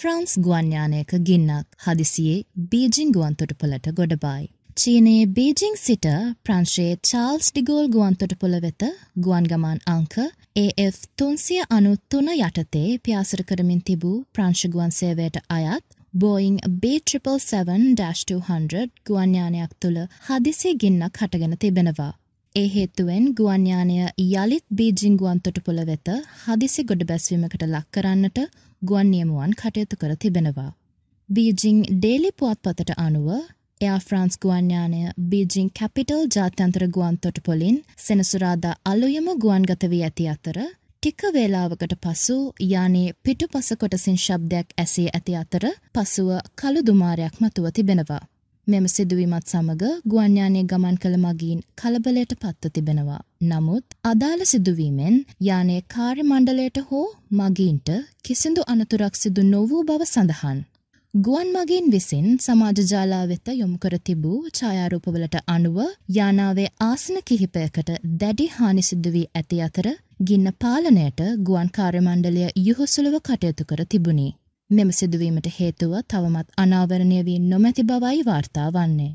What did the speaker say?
France ගුවන්යානයක ගින්නක් හදිසියේ Beijing ගුවන්තොටපොලට ගොඩබායි. චීනයේ Beijing සිට ප්‍රංශයේ Charles ඩිගෝල් ගුවන්තොටපොළ වෙත ගුවන්ගමන් අංක AF තුන්සිය අනුත්තුන යටතේ ප්‍යාසර කරමින් තිබූ ප්‍රංශගුවන් සේවයට අයත් බෝයිං B777-200 ගුවන්යානයක් තුළ හදිසි ගින්නක් හටගෙන තිබෙනවා. ඒ හේතුවෙන් ගුවන් යානය යළිත් බීජිං ගුවන් තොටුපොළ වෙත හදිසි ගොඩ බැස්වීමකට ලක් කරන්නට ගුවන් නියමුවන් කටයුතු කර තිබෙනවා. බීජිං ඩේලි පුවත්පතට අනුව එයා ෆ්‍රන්ස් ගුවන්යානය බීජිං කැපිටල් ජාත්‍යන්තර ගුවන් තොටුපොලින් සෙනසුරාදා අලුයම ගුවන්ගත වී ඇති අතර ටික වේලාවකට පසු යානේ පිටු පස කොටසින් ශබ්දයක් ඇසේ ඇති අතර පසුව කළු දුමාරයක් මතුව තිබෙනවා. මෙම සිදුවීමත් සමඟ ගුවන්යානය ගමන් කළ මගින් කලබලයට පත්ව තිබෙනවා. නමුත් අදාළ සිදුවීමෙන් යානයේ කාර්ය මණ්ඩලයට හෝ මගීන්ට කිසිදු අනතුරක් සිදු නොවූ බව සඳහන්. ගුවන් මගින් විසින් සමාජජාලා වෙත යොමුකර තිබූ ඡායාරූපවලට අනුව යානාවේ ආසන කිහිපයකට දැඩි හානි සිදුවී ඇති අතර ගින්න පාලනයට ගුවන් කාර්යමණ්ඩලය යුහුසුළුව කටයුතු කර තිබුණි. මෙම සිදුවීමට හේතුව තවමත් අනාවරණය වී නොමැති බවයි වාර්තා වන්නේ.